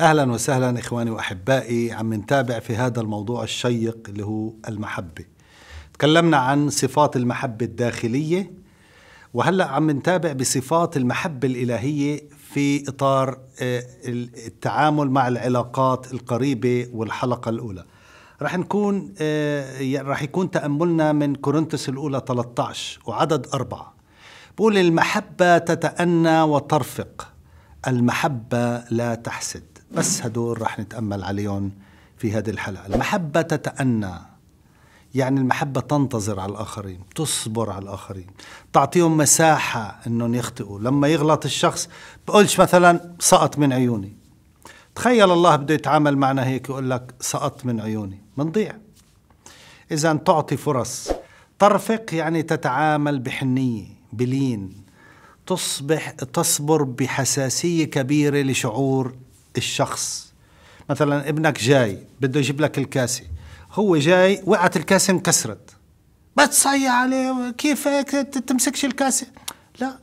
اهلا وسهلا اخواني واحبائي عم نتابع في هذا الموضوع الشيق اللي هو المحبه تكلمنا عن صفات المحبه الداخليه وهلا عم نتابع بصفات المحبه الالهيه في اطار آه، التعامل مع العلاقات القريبه والحلقه الاولى رح نكون آه، رح يكون تاملنا من كورنثوس الاولى 13 وعدد أربعة بقول المحبه تتأنى وترفق المحبة لا تحسد بس هدول رح نتأمل عليهم في هذه الحلقة المحبة تتأنى يعني المحبة تنتظر على الآخرين تصبر على الآخرين تعطيهم مساحة أنهم يخطئوا لما يغلط الشخص بقولش مثلا سقط من عيوني تخيل الله بده يتعامل معنا هيك يقول لك سقط من عيوني منضيع إذا تعطي فرص ترفق يعني تتعامل بحنية بلين تصبح تصبر بحساسية كبيرة لشعور الشخص مثلا ابنك جاي بده يجيب لك الكاسه هو جاي وقعت الكاسه انكسرت بتصيح عليه كيف هيك تمسكش الكاسه لا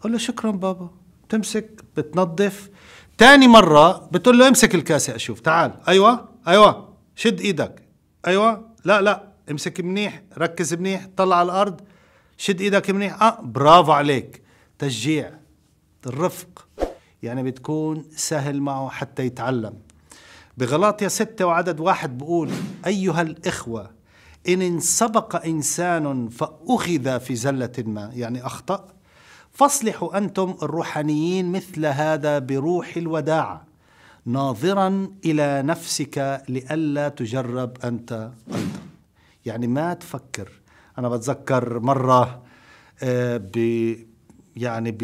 قول له شكرا بابا بتمسك بتنظف تاني مرة بتقول له امسك الكاسة اشوف تعال ايوه ايوه شد ايدك ايوه لا لا امسك منيح ركز منيح طلع على الارض شد ايدك منيح اه برافو عليك تشجيع الرفق يعني بتكون سهل معه حتى يتعلم بغلاطيا ستة وعدد واحد بقول أيها الإخوة إن, انسبق سبق إنسان فأخذ في زلة ما يعني أخطأ فاصلحوا أنتم الروحانيين مثل هذا بروح الوداع ناظرا إلى نفسك لئلا تجرب أنت أيضا يعني ما تفكر أنا بتذكر مرة آه، يعني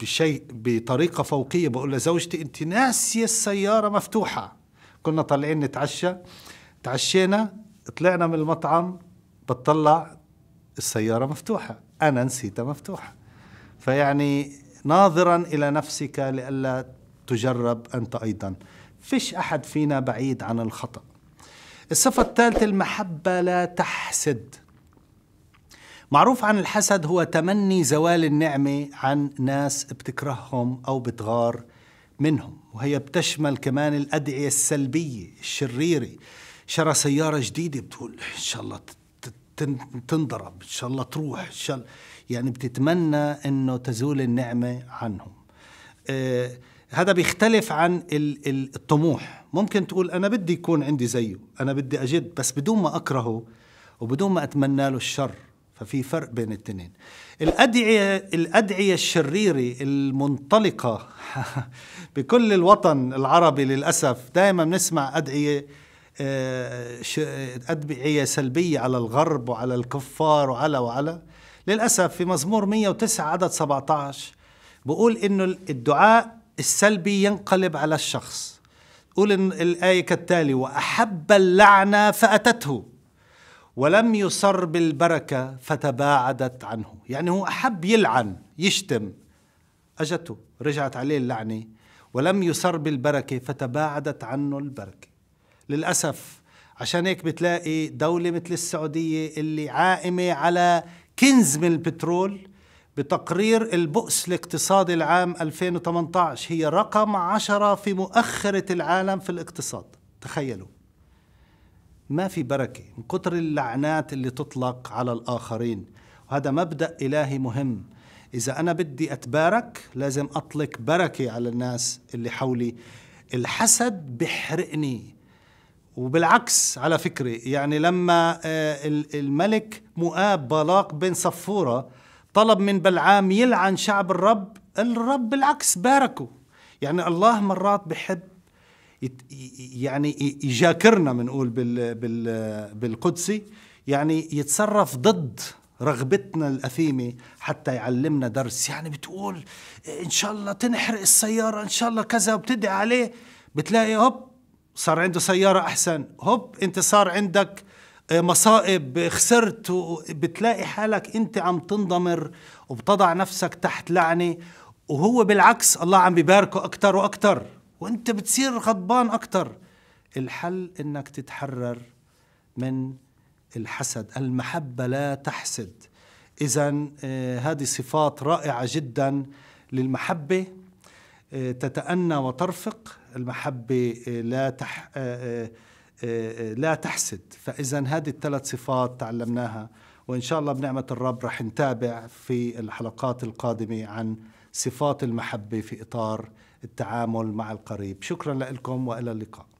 بشيء بطريقه فوقيه بقول لزوجتي انت ناسيه السياره مفتوحه كنا طالعين نتعشى تعشينا طلعنا من المطعم بتطلع السياره مفتوحه انا نسيتها مفتوحه فيعني ناظرا الى نفسك لئلا تجرب انت ايضا فيش احد فينا بعيد عن الخطا الصفه الثالثه المحبه لا تحسد معروف عن الحسد هو تمني زوال النعمة عن ناس بتكرههم أو بتغار منهم وهي بتشمل كمان الأدعية السلبية الشريرة شرى سيارة جديدة بتقول إن شاء الله تنضرب إن شاء الله تروح إن شاء الله يعني بتتمنى أنه تزول النعمة عنهم آه هذا بيختلف عن الطموح ممكن تقول أنا بدي يكون عندي زيه أنا بدي أجد بس بدون ما أكرهه وبدون ما أتمنى له الشر ففي فرق بين التنين الأدعية, الأدعية الشريرة المنطلقة بكل الوطن العربي للأسف دائما نسمع أدعية آه، أدعية سلبية على الغرب وعلى الكفار وعلى وعلى للأسف في مزمور 109 عدد 17 بقول إنه الدعاء السلبي ينقلب على الشخص قول الآية كالتالي وأحب اللعنة فأتته ولم يصر بالبركة فتباعدت عنه يعني هو أحب يلعن يشتم أجته رجعت عليه اللعنة ولم يصر بالبركة فتباعدت عنه البركة للأسف عشان هيك بتلاقي دولة مثل السعودية اللي عائمة على كنز من البترول بتقرير البؤس الاقتصادي العام 2018 هي رقم عشرة في مؤخرة العالم في الاقتصاد تخيلوا ما في بركة من كثر اللعنات اللي تطلق على الآخرين وهذا مبدأ إلهي مهم إذا أنا بدي أتبارك لازم أطلق بركة على الناس اللي حولي الحسد بحرقني وبالعكس على فكرة يعني لما آه، الملك مؤاب بلاق بن صفورة طلب من بلعام يلعن شعب الرب الرب بالعكس باركه يعني الله مرات بحب يعني يجاكرنا بنقول بال بال بالقدسي يعني يتصرف ضد رغبتنا الأثيمة حتى يعلمنا درس يعني بتقول إن شاء الله تنحرق السيارة إن شاء الله كذا وبتدعي عليه بتلاقي هوب صار عنده سيارة أحسن هوب أنت صار عندك آه، مصائب خسرت بتلاقي حالك أنت عم تندمر وبتضع نفسك تحت لعنة وهو بالعكس الله عم بباركه أكتر وأكتر وانت بتصير غضبان اكثر الحل انك تتحرر من الحسد المحبه لا تحسد اذا آه هذه صفات رائعه جدا للمحبه آه تتأنى وترفق المحبه آه لا تح آه، آه، آه، لا تحسد فاذا هذه الثلاث صفات تعلمناها وان شاء الله بنعمه الرب رح نتابع في الحلقات القادمه عن صفات المحبة في إطار التعامل مع القريب شكرا لكم وإلى اللقاء